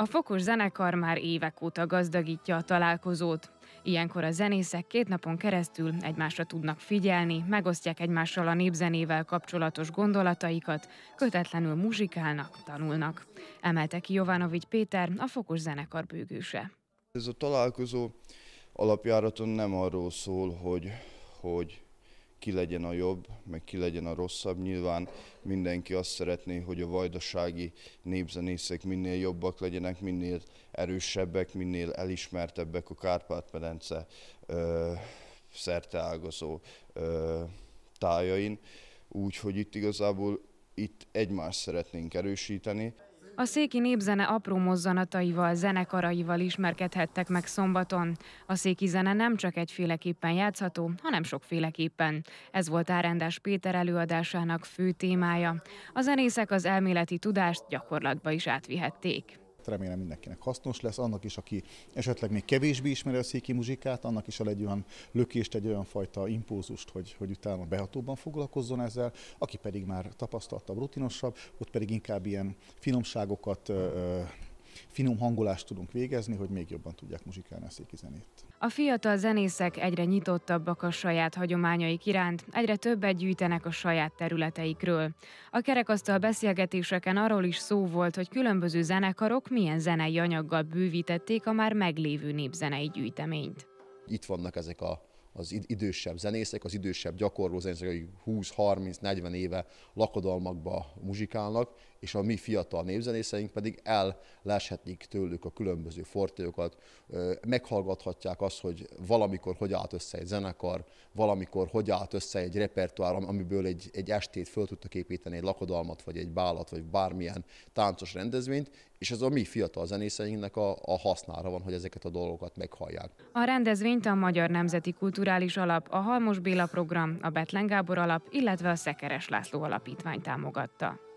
A Fokos zenekar már évek óta gazdagítja a találkozót. Ilyenkor a zenészek két napon keresztül egymásra tudnak figyelni, megosztják egymással a népzenével kapcsolatos gondolataikat, kötetlenül muzsikálnak, tanulnak. Emelte ki Jovanovics Péter, a Fokos zenekar bőgőse. Ez a találkozó alapjáraton nem arról szól, hogy, hogy ki legyen a jobb, meg ki legyen a rosszabb. Nyilván mindenki azt szeretné, hogy a vajdasági népzenészek minél jobbak legyenek, minél erősebbek, minél elismertebbek a Kárpát-medence szerteágazó tájain. Úgyhogy itt igazából itt egymást szeretnénk erősíteni. A széki népzene apró mozzanataival, zenekaraival ismerkedhettek meg szombaton. A széki zene nem csak egyféleképpen játszható, hanem sokféleképpen. Ez volt Árendás Péter előadásának fő témája. A zenészek az elméleti tudást gyakorlatba is átvihették remélem mindenkinek hasznos lesz, annak is, aki esetleg még kevésbé ismeri a széki muzsikát, annak is ad egy olyan lökést, egy olyan fajta impulzust, hogy, hogy utána behatóban foglalkozzon ezzel, aki pedig már tapasztaltabb, rutinosabb, ott pedig inkább ilyen finomságokat, finom hangolást tudunk végezni, hogy még jobban tudják muzsikálni a széki zenét. A fiatal zenészek egyre nyitottabbak a saját hagyományaik iránt, egyre többet gyűjtenek a saját területeikről. A kerekasztal beszélgetéseken arról is szó volt, hogy különböző zenekarok milyen zenei anyaggal bővítették a már meglévő népzenei gyűjteményt. Itt vannak ezek a az idősebb zenészek, az idősebb gyakorló zenészek, akik 20-30-40 éve lakodalmakba muzsikálnak, és a mi fiatal népzenészeink pedig elleshetik tőlük a különböző fortélyokat, meghallgathatják azt, hogy valamikor hogy állt össze egy zenekar, valamikor hogy állt össze egy repertoár, amiből egy, egy estét föl tudtak építeni, egy lakodalmat, vagy egy bálat, vagy bármilyen táncos rendezvényt, és ez a mi fiatal zenészeinknek a, a hasznára van, hogy ezeket a dolgokat meghallják. A rendezvényt a Magyar Nemzeti Kulturális Alap, a Halmos Béla Program, a Betlen Gábor Alap, illetve a Szekeres László Alapítvány támogatta.